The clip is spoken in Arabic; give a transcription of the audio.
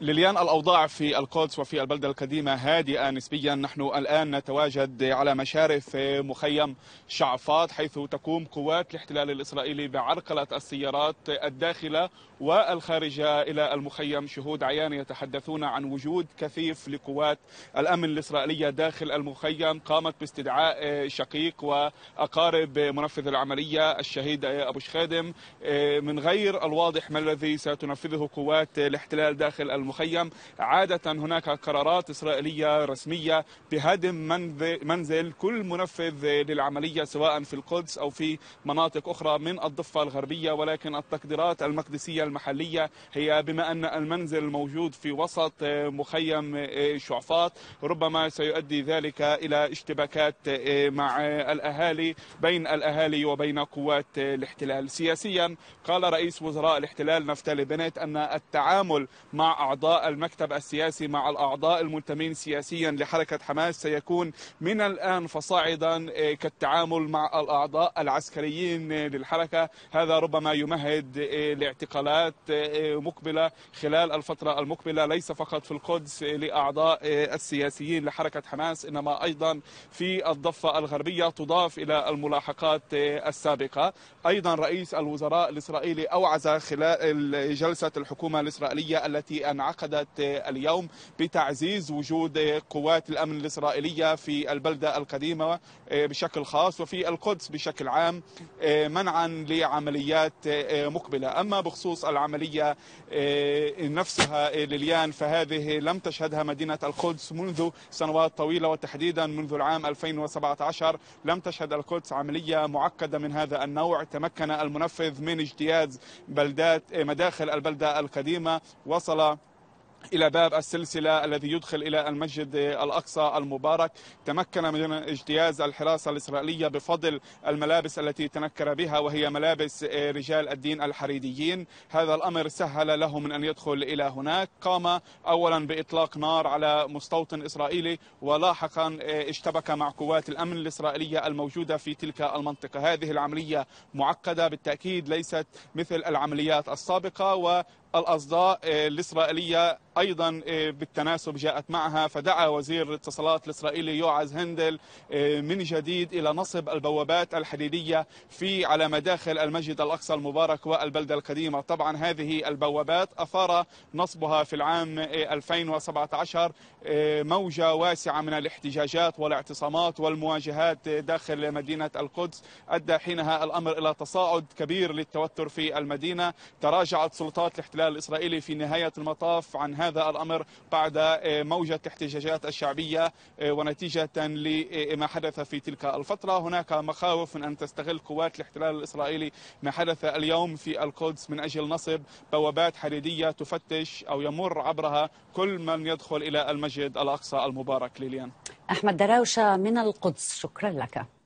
ليليان الأوضاع في القدس وفي البلدة القديمة هادئة نسبيا نحن الآن نتواجد على مشارف مخيم شعفات حيث تقوم قوات الاحتلال الإسرائيلي بعرقلة السيارات الداخلة والخارجة إلى المخيم شهود عيان يتحدثون عن وجود كثيف لقوات الأمن الإسرائيلية داخل المخيم قامت باستدعاء شقيق وأقارب منفذ العملية الشهيد أبو شخادم من غير الواضح ما الذي ستنفذه قوات الاحتلال داخل المخيم المخيم عادة هناك قرارات إسرائيلية رسمية بهدم منزل كل منفذ للعملية سواء في القدس أو في مناطق أخرى من الضفة الغربية ولكن التقديرات المقدسية المحلية هي بما أن المنزل موجود في وسط مخيم شعفاط ربما سيؤدي ذلك إلى اشتباكات مع الأهالي بين الأهالي وبين قوات الاحتلال سياسيا قال رئيس وزراء الاحتلال نفتالي بنت أن التعامل مع أعضاء أعضاء المكتب السياسي مع الأعضاء المنتمين سياسيا لحركة حماس سيكون من الآن فصاعدا إيه، كالتعامل مع الأعضاء العسكريين إيه، للحركة هذا ربما يمهد إيه، لاعتقالات مقبلة خلال الفترة المقبلة ليس فقط في القدس لأعضاء السياسيين لحركة حماس إنما أيضا في الضفة الغربية تضاف إلى الملاحقات السابقة أيضا رئيس الوزراء الإسرائيلي أوعز خلال جلسة الحكومة الإسرائيلية التي أنعقدت انعقدت اليوم بتعزيز وجود قوات الامن الاسرائيليه في البلده القديمه آه، بشكل خاص وفي القدس بشكل عام آه، منعا لعمليات آه، مقبله، اما بخصوص العمليه نفسها لليان فهذه لم تشهدها مدينه القدس منذ سنوات طويله وتحديدا منذ العام 2017 لم تشهد القدس عمليه معقده من هذا النوع، تمكن المنفذ من اجتياز بلدات مداخل البلده القديمه وصل إلى باب السلسلة الذي يدخل إلى المسجد الأقصى المبارك تمكن من اجتياز الحراسة الإسرائيلية بفضل الملابس التي تنكر بها وهي ملابس آه، رجال الدين الحريديين هذا الأمر سهل له من أن يدخل إلى هناك قام أولا بإطلاق نار على مستوطن إسرائيلي ولاحقا آه، اشتبك مع قوات الأمن الإسرائيلية الموجودة في تلك المنطقة هذه العملية معقدة بالتأكيد ليست مثل العمليات السابقة والأصداء آه، الإسرائيلية أيضا إيه، بالتناسب جاءت معها فدعا وزير الاتصالات الإسرائيلي يوعز هندل إيه، من جديد إلى نصب البوابات الحديدية في على مداخل المسجد الأقصى المبارك والبلدة القديمة طبعا هذه البوابات أثار نصبها في العام 2017 إيه، موجة واسعة من الاحتجاجات والاعتصامات والمواجهات داخل مدينة القدس أدى حينها الأمر إلى تصاعد كبير للتوتر في المدينة تراجعت سلطات الاحتلال الإسرائيلي في نهاية المطاف عن هذا هذا الأمر بعد آه، موجة احتجاجات الشعبية آه، ونتيجة لما آه، حدث في تلك الفترة هناك مخاوف من أن تستغل قوات الاحتلال الإسرائيلي ما حدث اليوم في القدس من أجل نصب بوابات حديدية تفتش أو يمر عبرها كل من يدخل إلى المسجد الأقصى المبارك ليليان أحمد دراوشة من القدس شكرا لك